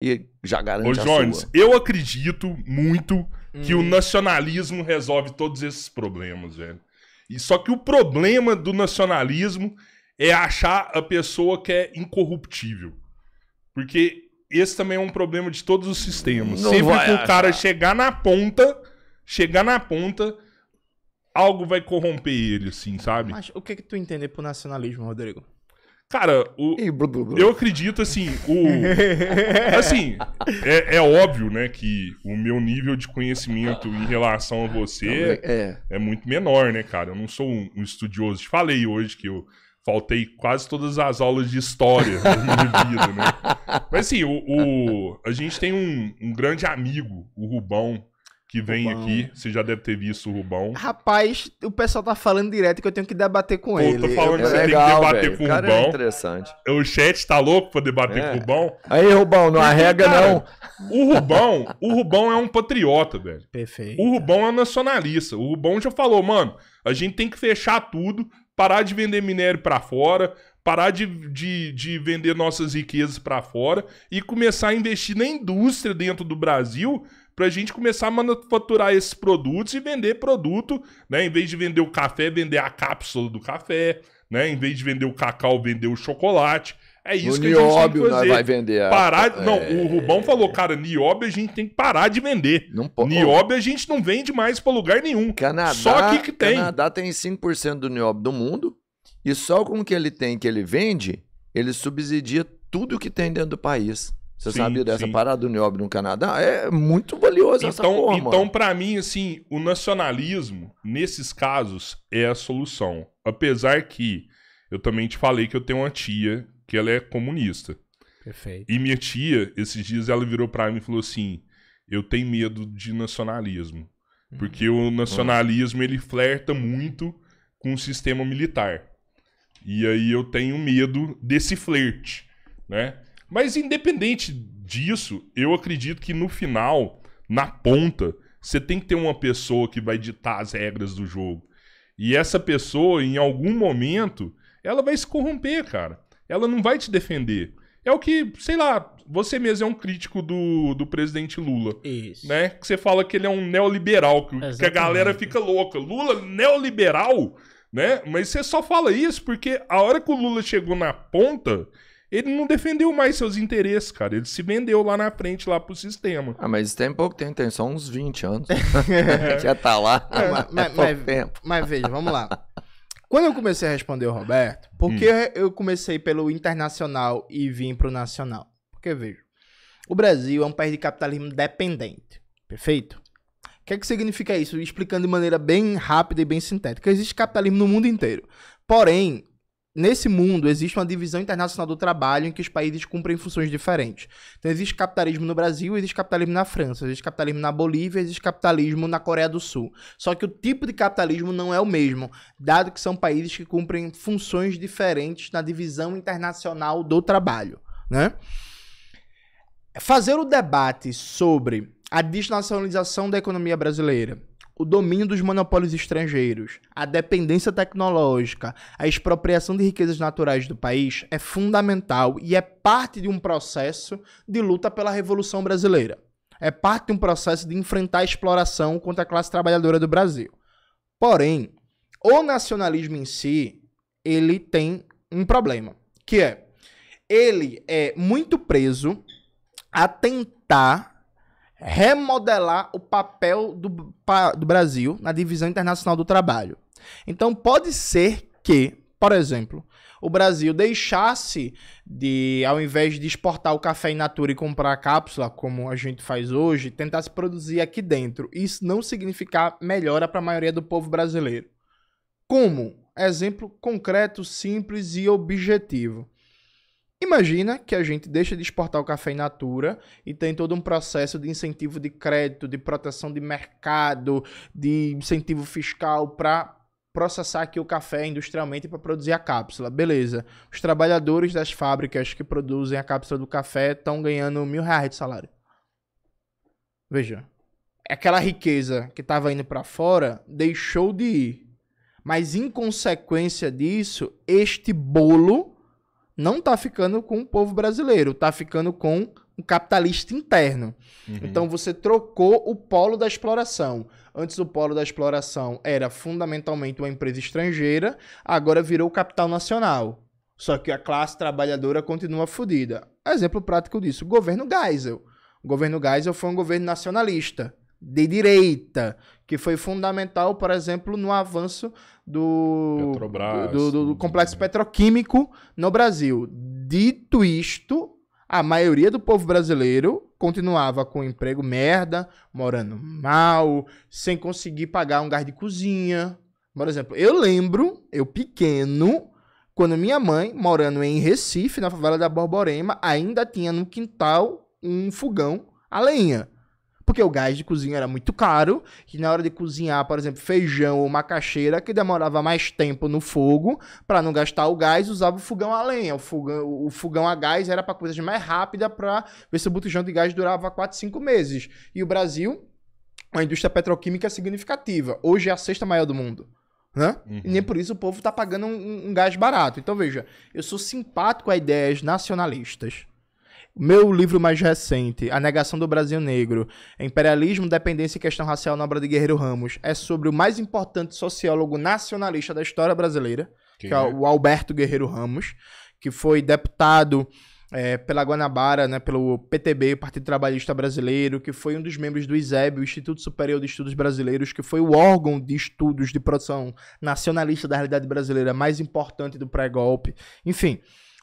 e já garante Ô, Jones, sua. eu acredito muito que hum. o nacionalismo resolve todos esses problemas, velho. E só que o problema do nacionalismo é achar a pessoa que é incorruptível. Porque esse também é um problema de todos os sistemas. Não Sempre que o cara chegar na ponta, chegar na ponta, algo vai corromper ele, assim, sabe? Mas o que, que tu entende por nacionalismo, Rodrigo? Cara, o, eu acredito assim, o assim é, é, óbvio, né, que o meu nível de conhecimento em relação a você é, é, é muito menor, né, cara. Eu não sou um, um estudioso. Te falei hoje que eu faltei quase todas as aulas de história da minha vida, né? Mas assim, o, o a gente tem um, um grande amigo, o Rubão que vem Rubão. aqui. Você já deve ter visto o Rubão. Rapaz, o pessoal tá falando direto que eu tenho que debater com Pô, ele. Tô falando que você legal, tem que debater véio. com o cara é Rubão. É interessante. O chat tá louco pra debater é. com o Rubão. Aí, Rubão, não arrega não. O Rubão, o Rubão é um patriota, velho. Perfeito. O Rubão é um nacionalista. O Rubão já falou, mano, a gente tem que fechar tudo, parar de vender minério para fora, parar de, de, de, vender nossas riquezas para fora e começar a investir na indústria dentro do Brasil para a gente começar a manufaturar esses produtos e vender produto, né? Em vez de vender o café, vender a cápsula do café, né? Em vez de vender o cacau, vender o chocolate. É isso o que a gente tem que fazer. vai vender. A... Parar... É... Não, o Rubão falou, cara, nióbio a gente tem que parar de vender. Não pode. Nióbio a gente não vende mais para lugar nenhum. Canadá, só aqui que tem. Canadá tem 5% do nióbio do mundo e só com o que ele tem que ele vende, ele subsidia tudo que tem dentro do país. Você sim, sabia dessa sim. parada do nióbio no Canadá? É muito valioso então, essa forma. Então, para mim, assim, o nacionalismo, nesses casos, é a solução. Apesar que eu também te falei que eu tenho uma tia que ela é comunista. Perfeito. E minha tia, esses dias, ela virou para mim e falou assim: eu tenho medo de nacionalismo. Hum. Porque o nacionalismo, ele flerta muito com o sistema militar. E aí eu tenho medo desse flerte, né? Mas independente disso, eu acredito que no final, na ponta, você tem que ter uma pessoa que vai ditar as regras do jogo. E essa pessoa, em algum momento, ela vai se corromper, cara. Ela não vai te defender. É o que, sei lá, você mesmo é um crítico do, do presidente Lula. Isso. Né? Que você fala que ele é um neoliberal, que, que a galera fica louca. Lula, neoliberal? Né? Mas você só fala isso porque a hora que o Lula chegou na ponta, ele não defendeu mais seus interesses, cara. Ele se vendeu lá na frente, lá pro sistema. Ah, mas tem pouco tempo, tem só uns 20 anos. É. Já tá lá. É, mas, mas, mas, tempo. mas veja, vamos lá. Quando eu comecei a responder o Roberto, por que hum. eu comecei pelo internacional e vim pro nacional? Porque veja, o Brasil é um país de capitalismo dependente, perfeito? O que é que significa isso? Explicando de maneira bem rápida e bem sintética. Existe capitalismo no mundo inteiro. Porém, Nesse mundo, existe uma divisão internacional do trabalho em que os países cumprem funções diferentes. Então, existe capitalismo no Brasil, existe capitalismo na França, existe capitalismo na Bolívia, existe capitalismo na Coreia do Sul. Só que o tipo de capitalismo não é o mesmo, dado que são países que cumprem funções diferentes na divisão internacional do trabalho. Né? Fazer o debate sobre a desnacionalização da economia brasileira o domínio dos monopólios estrangeiros, a dependência tecnológica, a expropriação de riquezas naturais do país é fundamental e é parte de um processo de luta pela Revolução Brasileira. É parte de um processo de enfrentar a exploração contra a classe trabalhadora do Brasil. Porém, o nacionalismo em si, ele tem um problema, que é ele é muito preso a tentar remodelar o papel do, pa, do Brasil na divisão internacional do trabalho. Então, pode ser que, por exemplo, o Brasil deixasse de, ao invés de exportar o café in natura e comprar a cápsula, como a gente faz hoje, tentasse produzir aqui dentro. Isso não significar melhora para a maioria do povo brasileiro. Como? Exemplo concreto, simples e objetivo. Imagina que a gente deixa de exportar o café in natura e tem todo um processo de incentivo de crédito, de proteção de mercado, de incentivo fiscal para processar aqui o café industrialmente para produzir a cápsula. Beleza. Os trabalhadores das fábricas que produzem a cápsula do café estão ganhando mil reais de salário. Veja. Aquela riqueza que estava indo para fora deixou de ir. Mas, em consequência disso, este bolo não está ficando com o povo brasileiro, está ficando com um capitalista interno. Uhum. Então você trocou o polo da exploração. Antes o polo da exploração era fundamentalmente uma empresa estrangeira, agora virou capital nacional. Só que a classe trabalhadora continua fodida. Exemplo prático disso, o governo Geisel. O governo Geisel foi um governo nacionalista de direita, que foi fundamental, por exemplo, no avanço do, Petrobras, do, do, do complexo né? petroquímico no Brasil. Dito isto, a maioria do povo brasileiro continuava com um emprego merda, morando mal, sem conseguir pagar um gás de cozinha. Por exemplo, eu lembro, eu pequeno, quando minha mãe, morando em Recife, na favela da Borborema, ainda tinha no quintal um fogão a lenha. Porque o gás de cozinha era muito caro, e na hora de cozinhar, por exemplo, feijão ou macaxeira, que demorava mais tempo no fogo, para não gastar o gás, usava o fogão a lenha. O fogão, o fogão a gás era para coisas mais rápida, para ver se o botijão de gás durava 4, 5 meses. E o Brasil, uma indústria petroquímica é significativa. Hoje é a sexta maior do mundo. Né? Uhum. E nem por isso o povo está pagando um, um, gás barato. Então, veja, eu sou simpático a ideias nacionalistas. Meu livro mais recente, A Negação do Brasil Negro, Imperialismo, Dependência e Questão Racial na obra de Guerreiro Ramos, é sobre o mais importante sociólogo nacionalista da história brasileira, que, que é o é? Alberto Guerreiro Ramos, que foi deputado é, pela Guanabara, né, pelo PTB, Partido Trabalhista Brasileiro, que foi um dos membros do ISEB, o Instituto Superior de Estudos Brasileiros, que foi o órgão de estudos de produção nacionalista da realidade brasileira mais importante do pré-golpe. Enfim,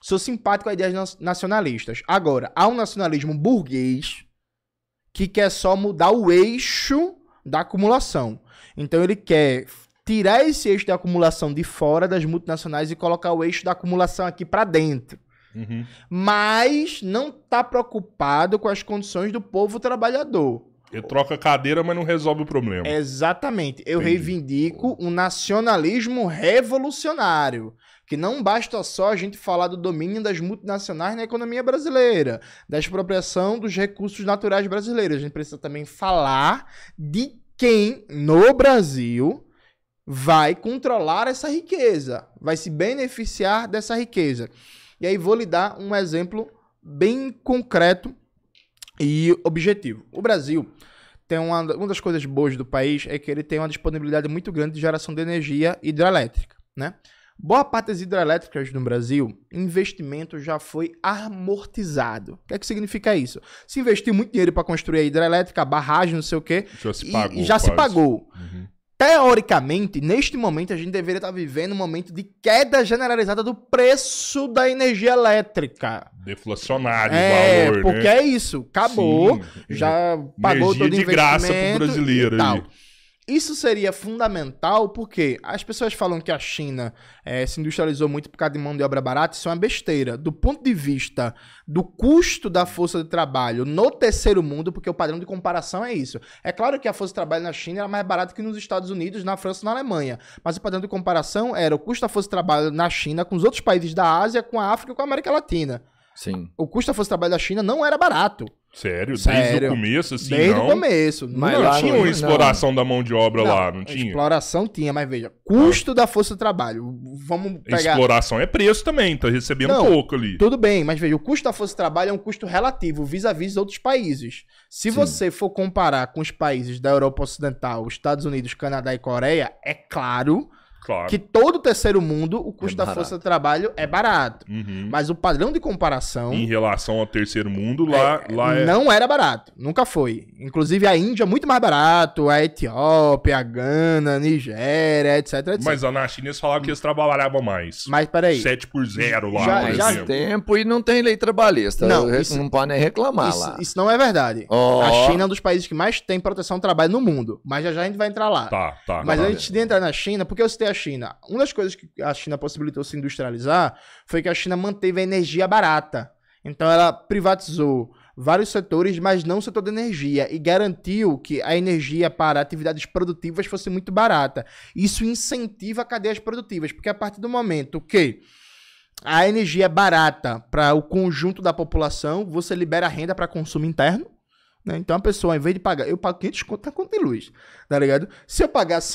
sou simpático a ideias nacionalistas. Agora, há um nacionalismo burguês que quer só mudar o eixo da acumulação. Então ele quer tirar esse eixo da acumulação de fora das multinacionais e colocar o eixo da acumulação aqui para dentro. Uhum. Mas não está preocupado com as condições do povo trabalhador. Ele troca cadeira, mas não resolve o problema. Exatamente. Eu Entendi. reivindico um nacionalismo revolucionário. Que não basta só a gente falar do domínio das multinacionais na economia brasileira, da expropriação dos recursos naturais brasileiros. A gente precisa também falar de quem no Brasil vai controlar essa riqueza, vai se beneficiar dessa riqueza. E aí vou lhe dar um exemplo bem concreto e objetivo. O Brasil tem uma, uma das coisas boas do país é que ele tem uma disponibilidade muito grande de geração de energia hidrelétrica, né? Boa parte das hidrelétricas no Brasil, investimento já foi amortizado. O que é que significa isso? Se investiu muito dinheiro para construir a hidrelétrica, a barragem, não sei o quê, já se e, pagou. Já quase. se pagou. Uhum. Teoricamente, neste momento, a gente deveria estar vivendo um momento de queda generalizada do preço da energia elétrica. Deflacionário, é, valor, porque né? é isso. Acabou, Sim. já pagou energia todo o investimento de graça pro brasileiro. E tal. Aí. Isso seria fundamental porque as pessoas falam que a China é, se industrializou muito por causa de mão de obra barata, isso é uma besteira. Do ponto de vista do custo da força de trabalho no terceiro mundo, porque o padrão de comparação é isso. É claro que a força de trabalho na China era mais barata que nos Estados Unidos, na França e na Alemanha, mas o padrão de comparação era o custo da força de trabalho na China com os outros países da Ásia, com a África e com a América Latina. Sim. O custo da força de trabalho da China não era barato. Sério? Sério? Desde o começo, assim, Desde não? o começo. Mas não, tinha uma exploração não. da mão de obra não, lá, não tinha? Exploração tinha, mas veja, custo ah. da força de trabalho. Vamos pegar... Exploração é preço também, tá recebendo não, pouco ali. Tudo bem, mas veja, o custo da força de trabalho é um custo relativo vis-à-vis -vis outros países. Se Sim. você for comparar com os países da Europa Ocidental, Estados Unidos, Canadá e Coreia, é claro Claro. Que todo terceiro mundo, o custo é da força de trabalho é barato. Uhum. Mas o padrão de comparação. Em relação ao terceiro mundo, lá, é, lá é... Não era barato. Nunca foi. Inclusive a Índia é muito mais barato, a Etiópia, a Gana, a Nigéria, etc, etc. Mas na China eles falavam que eles trabalhavam mais. Mas peraí. 7 por 0 lá, já, por já tempo e não tem lei trabalhista. Não, isso, não pode nem reclamar isso, lá. Isso não é verdade. Oh. A China é um dos países que mais tem proteção ao trabalho no mundo. Mas já já a gente vai entrar lá. Tá, tá. Mas tá, a gente tá. entrar na China, porque eu citei a China. Uma das coisas que a China possibilitou se industrializar foi que a China manteve a energia barata. Então ela privatizou vários setores, mas não o setor de energia, e garantiu que a energia para atividades produtivas fosse muito barata. Isso incentiva cadeias produtivas, porque a partir do momento que a energia é barata para o conjunto da população, você libera renda para consumo interno. Né? Então a pessoa, em vez de pagar, eu pago 500 conto, tá conta de luz, tá ligado? Se eu pagar